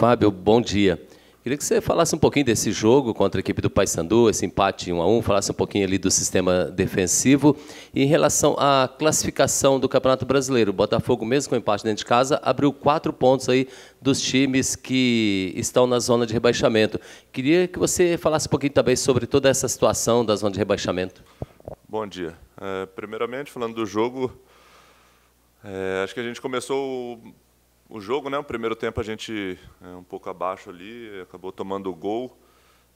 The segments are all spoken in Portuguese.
Fábio, bom dia. Queria que você falasse um pouquinho desse jogo contra a equipe do Paysandu, esse empate 1 a 1, falasse um pouquinho ali do sistema defensivo e em relação à classificação do Campeonato Brasileiro. O Botafogo, mesmo com empate dentro de casa, abriu quatro pontos aí dos times que estão na zona de rebaixamento. Queria que você falasse um pouquinho também sobre toda essa situação da zona de rebaixamento. Bom dia. É, primeiramente, falando do jogo, é, acho que a gente começou o jogo, né? O primeiro tempo a gente é, um pouco abaixo ali, acabou tomando o gol.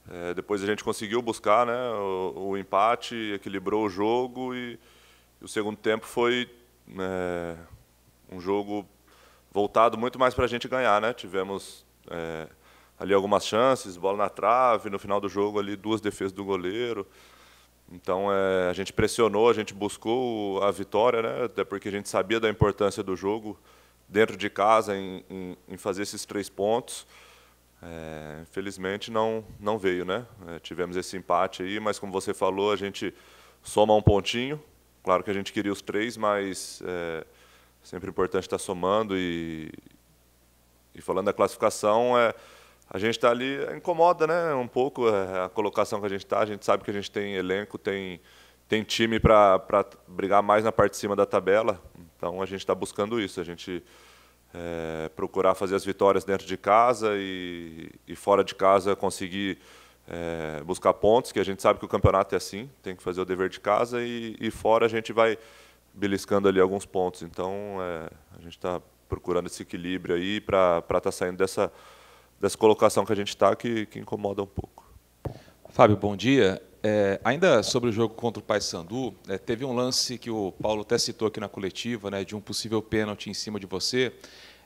É, depois a gente conseguiu buscar, né? O, o empate, equilibrou o jogo e, e o segundo tempo foi é, um jogo voltado muito mais para a gente ganhar, né? Tivemos é, ali algumas chances, bola na trave, no final do jogo ali duas defesas do goleiro. Então é, a gente pressionou, a gente buscou a vitória, né? Até porque a gente sabia da importância do jogo dentro de casa em, em, em fazer esses três pontos. É, infelizmente não não veio, né? É, tivemos esse empate aí, mas como você falou, a gente soma um pontinho. Claro que a gente queria os três, mas é sempre importante estar somando e, e falando da classificação é a gente está ali é, incomoda, né? Um pouco é, a colocação que a gente está. A gente sabe que a gente tem elenco, tem tem time para brigar mais na parte de cima da tabela. Então a gente está buscando isso, a gente é, procurar fazer as vitórias dentro de casa e, e fora de casa conseguir é, buscar pontos, que a gente sabe que o campeonato é assim, tem que fazer o dever de casa e, e fora a gente vai beliscando ali alguns pontos. Então é, a gente está procurando esse equilíbrio aí para estar tá saindo dessa, dessa colocação que a gente está que, que incomoda um pouco. Fábio, bom dia. É, ainda sobre o jogo contra o Paysandu, é, teve um lance que o Paulo até citou aqui na coletiva, né, de um possível pênalti em cima de você.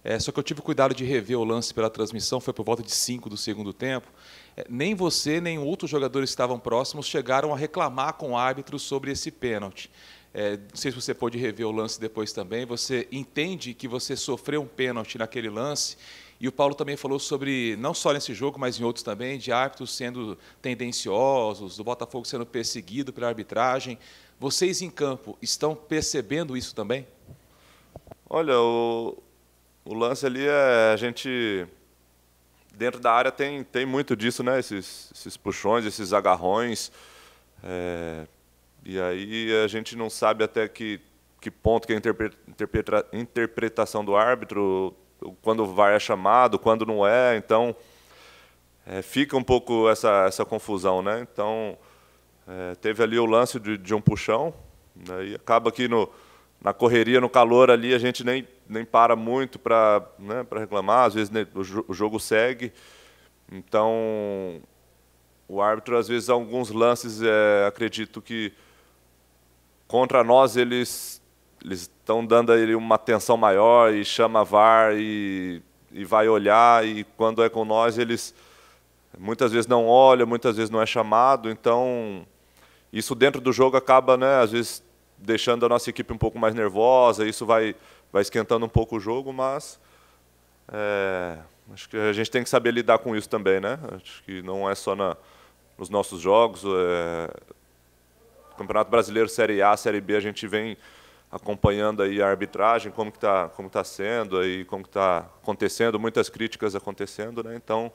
É, só que eu tive cuidado de rever o lance pela transmissão, foi por volta de 5 do segundo tempo. É, nem você, nem outros jogadores que estavam próximos chegaram a reclamar com o árbitro sobre esse pênalti é, não sei se você pode rever o lance depois também, você entende que você sofreu um pênalti naquele lance, e o Paulo também falou sobre, não só nesse jogo, mas em outros também, de árbitros sendo tendenciosos, do Botafogo sendo perseguido pela arbitragem. Vocês em campo estão percebendo isso também? Olha, o, o lance ali é a gente dentro da área tem, tem muito disso, né? Esses, esses puxões, esses agarrões. É, e aí a gente não sabe até que, que ponto que é a interpretação do árbitro, quando vai é chamado, quando não é. Então, é, fica um pouco essa, essa confusão. Né? Então, é, teve ali o lance de, de um puxão, né? e acaba que no, na correria, no calor ali, a gente nem, nem para muito para né, reclamar, às vezes né, o jogo segue. Então, o árbitro, às vezes, alguns lances, é, acredito que Contra nós, eles estão dando ele uma atenção maior e chama VAR e, e vai olhar, e quando é com nós, eles muitas vezes não olham, muitas vezes não é chamado, então isso dentro do jogo acaba, né, às vezes deixando a nossa equipe um pouco mais nervosa, isso vai, vai esquentando um pouco o jogo, mas é, acho que a gente tem que saber lidar com isso também, né? Acho que não é só na, nos nossos jogos, é, Campeonato Brasileiro Série A, Série B, a gente vem acompanhando aí a arbitragem, como que está como tá sendo aí, como está acontecendo, muitas críticas acontecendo, né? Então,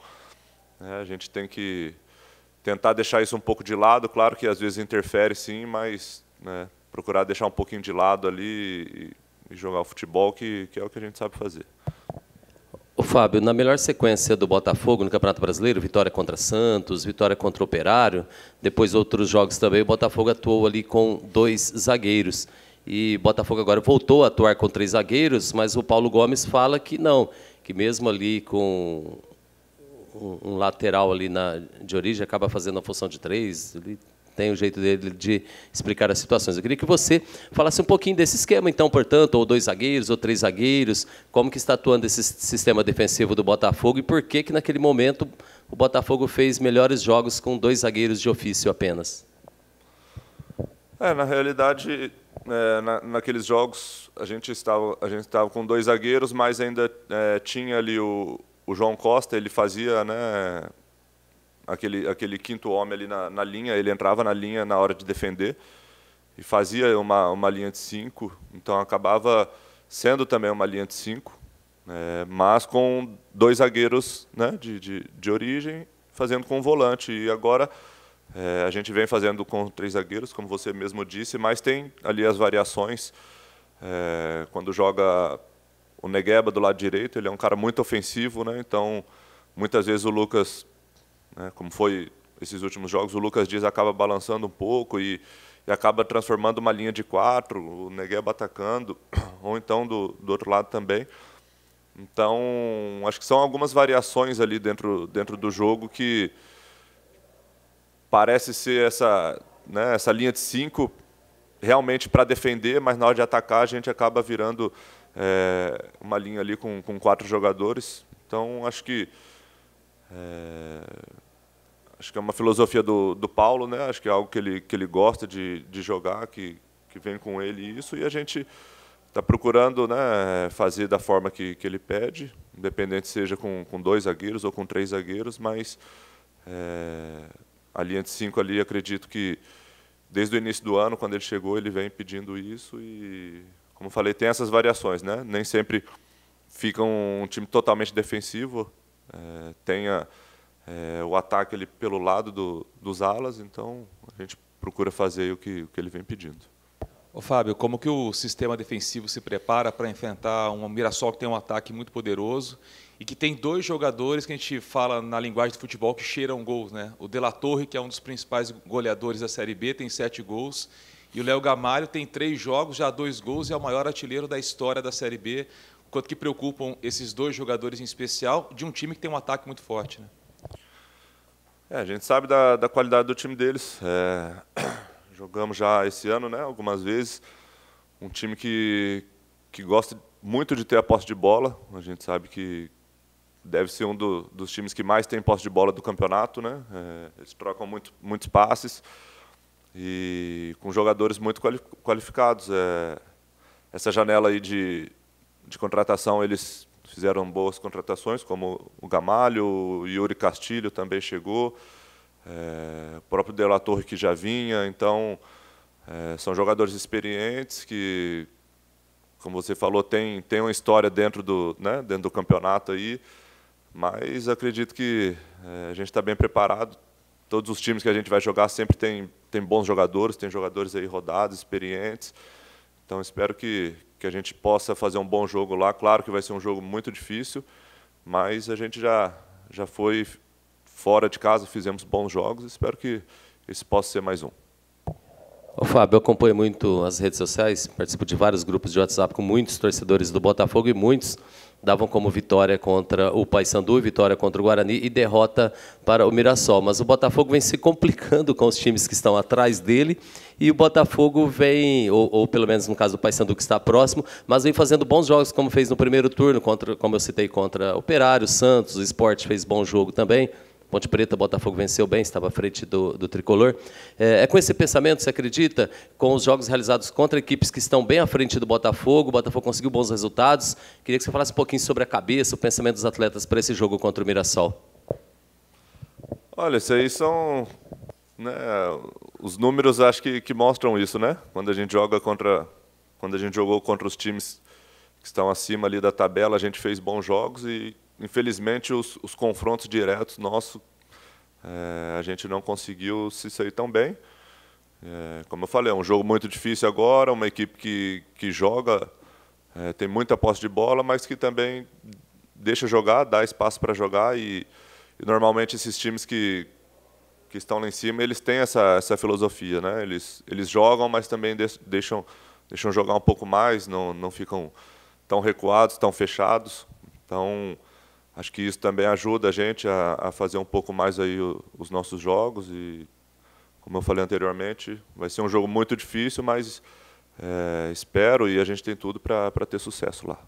é, a gente tem que tentar deixar isso um pouco de lado, claro que às vezes interfere sim, mas né, procurar deixar um pouquinho de lado ali e, e jogar o futebol, que, que é o que a gente sabe fazer. Fábio, na melhor sequência do Botafogo no Campeonato Brasileiro, vitória contra Santos, vitória contra o Operário, depois outros jogos também, o Botafogo atuou ali com dois zagueiros. E Botafogo agora voltou a atuar com três zagueiros, mas o Paulo Gomes fala que não, que mesmo ali com um lateral ali na, de origem acaba fazendo a função de três, ele tem o jeito dele de explicar as situações. Eu queria que você falasse um pouquinho desse esquema, então, portanto, ou dois zagueiros, ou três zagueiros, como que está atuando esse sistema defensivo do Botafogo e por que que naquele momento o Botafogo fez melhores jogos com dois zagueiros de ofício apenas. É, na realidade, é, na, naqueles jogos a gente estava a gente estava com dois zagueiros, mas ainda é, tinha ali o, o João Costa, ele fazia, né, aquele, aquele quinto homem ali na, na linha, ele entrava na linha na hora de defender e fazia uma, uma linha de cinco, então acabava sendo também uma linha de cinco, é, mas com dois zagueiros né, de, de, de origem, fazendo com um volante. E agora é, a gente vem fazendo com três zagueiros, como você mesmo disse, mas tem ali as variações. É, quando joga o Negueba do lado direito, ele é um cara muito ofensivo, né, então muitas vezes o Lucas né? Como foi esses últimos jogos, o Lucas Dias acaba balançando um pouco e, e acaba transformando uma linha de quatro, o Negueba atacando, ou então do, do outro lado também. Então, acho que são algumas variações ali dentro, dentro do jogo que parece ser essa, né, essa linha de cinco realmente para defender, mas na hora de atacar a gente acaba virando é, uma linha ali com, com quatro jogadores. Então, acho que é, acho que é uma filosofia do, do Paulo, né? acho que é algo que ele, que ele gosta de, de jogar, que, que vem com ele isso, e a gente está procurando né, fazer da forma que, que ele pede, independente seja com, com dois zagueiros ou com três zagueiros, mas é, eh, a linha de cinco ali, acredito que desde o início do ano, quando ele chegou, ele vem pedindo isso e, como falei, tem essas variações, né? Nem sempre fica um, time totalmente defensivo, é, a, é, o ataque ele pelo lado do, dos alas, então a gente procura fazer o que, o que ele vem pedindo. Ô, Fábio, como que o sistema defensivo se prepara para enfrentar um Mirassol que tem um ataque muito poderoso e que tem dois jogadores que a gente fala na linguagem do futebol que cheiram gols, né? O De La Torre, que é um dos principais goleadores da Série B, tem sete gols, e o Léo Gamalho tem três jogos, já dois gols e é o maior artilheiro da história da Série B. Quanto que preocupam esses dois jogadores em especial de um time que tem um ataque muito forte, né? É, a gente sabe da, da qualidade do time deles. É, jogamos já esse ano, né, algumas vezes. Um time que, que gosta muito de ter a posse de bola. A gente sabe que deve ser um do, dos times que mais tem posse de bola do campeonato, né? É, eles trocam muito, muitos passes e com jogadores muito qualificados. É, essa janela aí de, de contratação eles fizeram boas contratações, como o Gamalho, o Yuri Castilho também chegou, é, o próprio De La Torre que já vinha. Então, é, são jogadores experientes que, como você falou, tem, tem uma história dentro do, né, dentro do campeonato aí, mas acredito que é, a gente está bem preparado. Todos os times que a gente vai jogar sempre tem, tem bons jogadores, tem jogadores aí rodados, experientes. Então, espero que, que a gente possa fazer um bom jogo lá. Claro que vai ser um jogo muito difícil, mas a gente já, já foi fora de casa, fizemos bons jogos. Espero que esse possa ser mais um. Ô, Fábio, eu acompanho muito as redes sociais, participo de vários grupos de WhatsApp com muitos torcedores do Botafogo e muitos davam como vitória contra o Paysandu, vitória contra o Guarani e derrota para o Mirassol. Mas o Botafogo vem se complicando com os times que estão atrás dele e o Botafogo vem, ou, ou pelo menos no caso do Paysandu que está próximo, mas vem fazendo bons jogos como fez no primeiro turno, contra, como eu citei contra Operário, Santos, o Sport fez bom jogo também. Ponte Preta, Botafogo venceu bem, estava à frente do, do tricolor. É, é, com esse pensamento, você acredita, com os jogos realizados contra equipes que estão bem à frente do Botafogo, o Botafogo conseguiu bons resultados. Queria que você falasse um pouquinho sobre a cabeça, o pensamento dos atletas para esse jogo contra o Mirassol. Olha, isso aí são. Né, os números acho que, que mostram isso, né? Quando a gente joga contra. Quando a gente jogou contra os times que estão acima ali da tabela, a gente fez bons jogos e infelizmente, os, os confrontos diretos nossos, é, a gente não conseguiu se sair tão bem. É, como eu falei, é um jogo muito difícil agora, uma equipe que, que joga, é, tem muita posse de bola, mas que também deixa jogar, dá espaço para jogar e, e, normalmente esses times que, que estão lá em cima, eles têm essa, essa filosofia, né? Eles, eles jogam, mas também deixam, deixam jogar um pouco mais, não, não ficam tão recuados, tão fechados. Então, Acho que isso também ajuda a gente a, a fazer um pouco mais aí o, os nossos jogos e, como eu falei anteriormente, vai ser um jogo muito difícil, mas é, espero e a gente tem tudo para ter sucesso lá.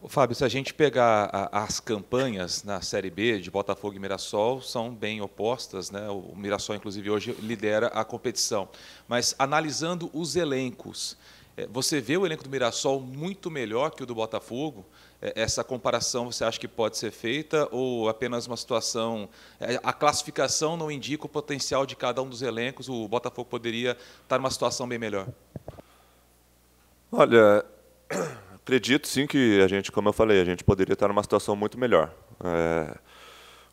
Ô, Fábio, se a gente pegar a, as campanhas na Série B de Botafogo e Mirassol, são bem opostas, né? O Mirassol, inclusive, hoje lidera a competição. Mas analisando os elencos, é, você vê o elenco do Mirassol muito melhor que o do Botafogo? É, essa comparação você acha que pode ser feita ou apenas uma situação. É, a classificação não indica o potencial de cada um dos elencos, o Botafogo poderia estar numa situação bem melhor? Olha, acredito sim que a gente, como eu falei, a gente poderia estar numa situação muito melhor. É,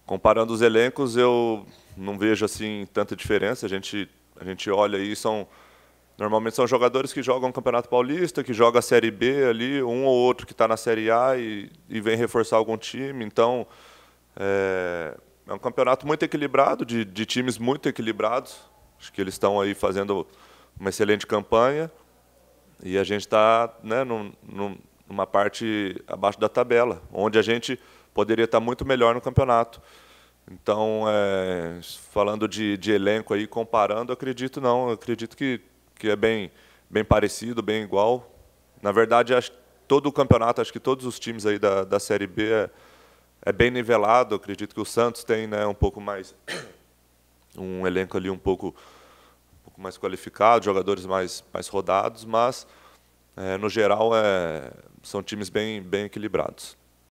comparando os elencos, eu não vejo assim tanta diferença. A gente, a gente olha aí, são Normalmente são jogadores que jogam o Campeonato Paulista, que jogam a Série B ali, um ou outro que está na Série A e, e, vem reforçar algum time. Então, é, é um campeonato muito equilibrado, de, de, times muito equilibrados. Acho que eles estão aí fazendo uma excelente campanha. E a gente está né, num, num, numa parte abaixo da tabela, onde a gente poderia estar tá muito melhor no campeonato. Então, é, falando de, de elenco aí, comparando, acredito não. acredito que que é bem, bem parecido, bem igual. Na verdade, acho, todo o campeonato, acho que todos os times aí da, da Série B é, é bem nivelado. acredito que o Santos tem né, um pouco mais um elenco ali um pouco, um pouco mais qualificado, jogadores mais, mais rodados, mas é, no geral é, são times bem, bem equilibrados.